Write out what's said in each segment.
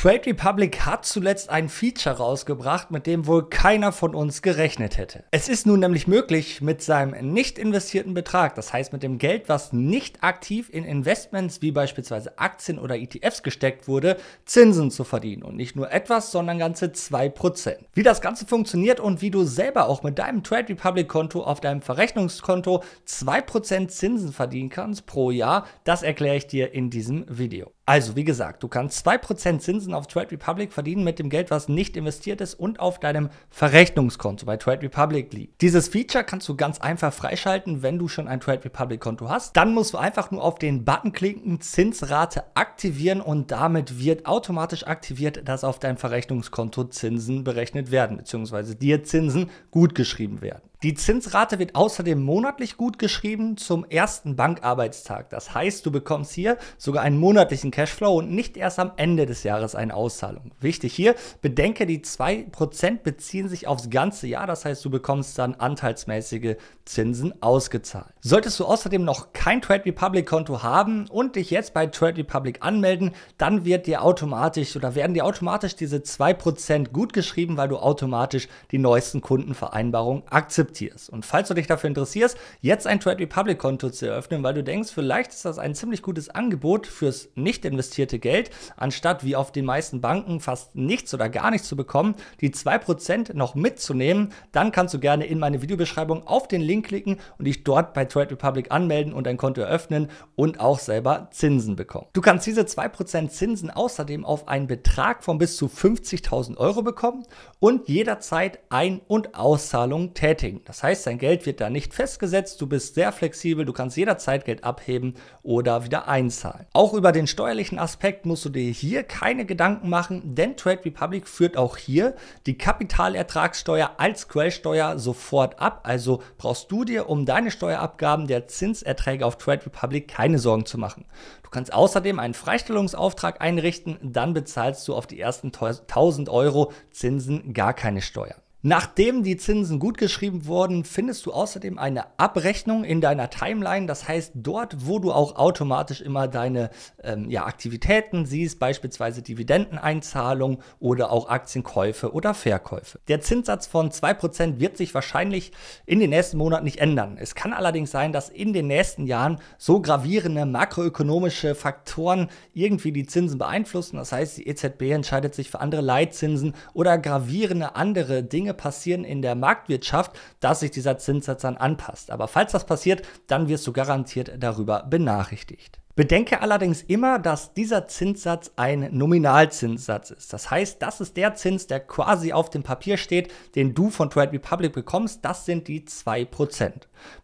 Trade Republic hat zuletzt ein Feature rausgebracht, mit dem wohl keiner von uns gerechnet hätte. Es ist nun nämlich möglich, mit seinem nicht investierten Betrag, das heißt mit dem Geld, was nicht aktiv in Investments wie beispielsweise Aktien oder ETFs gesteckt wurde, Zinsen zu verdienen. Und nicht nur etwas, sondern ganze 2%. Wie das Ganze funktioniert und wie du selber auch mit deinem Trade Republic-Konto auf deinem Verrechnungskonto 2% Zinsen verdienen kannst pro Jahr, das erkläre ich dir in diesem Video. Also wie gesagt, du kannst 2% Zinsen Zinsen auf Trade Republic verdienen mit dem Geld, was nicht investiert ist und auf deinem Verrechnungskonto bei Trade Republic liegt. Dieses Feature kannst du ganz einfach freischalten, wenn du schon ein Trade Republic Konto hast. Dann musst du einfach nur auf den Button klicken, Zinsrate aktivieren und damit wird automatisch aktiviert, dass auf deinem Verrechnungskonto Zinsen berechnet werden, bzw. dir Zinsen gutgeschrieben werden. Die Zinsrate wird außerdem monatlich gut geschrieben zum ersten Bankarbeitstag. Das heißt, du bekommst hier sogar einen monatlichen Cashflow und nicht erst am Ende des Jahres eine Auszahlung. Wichtig hier, bedenke, die 2% beziehen sich aufs ganze Jahr. Das heißt, du bekommst dann anteilsmäßige Zinsen ausgezahlt. Solltest du außerdem noch kein Trade Republic Konto haben und dich jetzt bei Trade Republic anmelden, dann wird dir automatisch oder werden dir automatisch diese 2% gut geschrieben, weil du automatisch die neuesten Kundenvereinbarungen akzeptierst akzeptierst. Und falls du dich dafür interessierst, jetzt ein Trade Republic Konto zu eröffnen, weil du denkst, vielleicht ist das ein ziemlich gutes Angebot fürs nicht investierte Geld, anstatt wie auf den meisten Banken fast nichts oder gar nichts zu bekommen, die 2% noch mitzunehmen, dann kannst du gerne in meine Videobeschreibung auf den Link klicken und dich dort bei Trade Republic anmelden und ein Konto eröffnen und auch selber Zinsen bekommen. Du kannst diese 2% Zinsen außerdem auf einen Betrag von bis zu 50.000 Euro bekommen und jederzeit Ein- und Auszahlungen tätigen. Das heißt, dein Geld wird da nicht festgesetzt, du bist sehr flexibel, du kannst jederzeit Geld abheben oder wieder einzahlen. Auch über den steuerlichen Aspekt musst du dir hier keine Gedanken machen, denn Trade Republic führt auch hier die Kapitalertragssteuer als Quellsteuer sofort ab. Also brauchst du dir um deine Steuerabgaben der Zinserträge auf Trade Republic keine Sorgen zu machen. Du kannst außerdem einen Freistellungsauftrag einrichten, dann bezahlst du auf die ersten 1000 Euro Zinsen gar keine Steuern. Nachdem die Zinsen gutgeschrieben wurden, findest du außerdem eine Abrechnung in deiner Timeline. Das heißt, dort, wo du auch automatisch immer deine ähm, ja, Aktivitäten siehst, beispielsweise Dividendeneinzahlung oder auch Aktienkäufe oder Verkäufe. Der Zinssatz von 2% wird sich wahrscheinlich in den nächsten Monaten nicht ändern. Es kann allerdings sein, dass in den nächsten Jahren so gravierende makroökonomische Faktoren irgendwie die Zinsen beeinflussen. Das heißt, die EZB entscheidet sich für andere Leitzinsen oder gravierende andere Dinge passieren in der Marktwirtschaft, dass sich dieser Zinssatz dann anpasst. Aber falls das passiert, dann wirst du garantiert darüber benachrichtigt. Bedenke allerdings immer, dass dieser Zinssatz ein Nominalzinssatz ist. Das heißt, das ist der Zins, der quasi auf dem Papier steht, den du von Trade Republic bekommst. Das sind die 2%.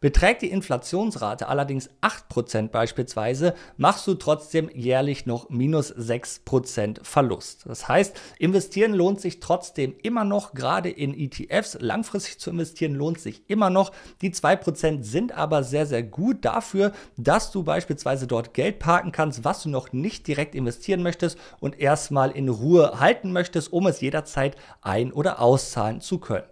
Beträgt die Inflationsrate allerdings 8% beispielsweise, machst du trotzdem jährlich noch minus 6% Verlust. Das heißt, investieren lohnt sich trotzdem immer noch, gerade in ETFs. Langfristig zu investieren lohnt sich immer noch. Die 2% sind aber sehr, sehr gut dafür, dass du beispielsweise dort Geld Geld parken kannst, was du noch nicht direkt investieren möchtest und erstmal in Ruhe halten möchtest, um es jederzeit ein- oder auszahlen zu können.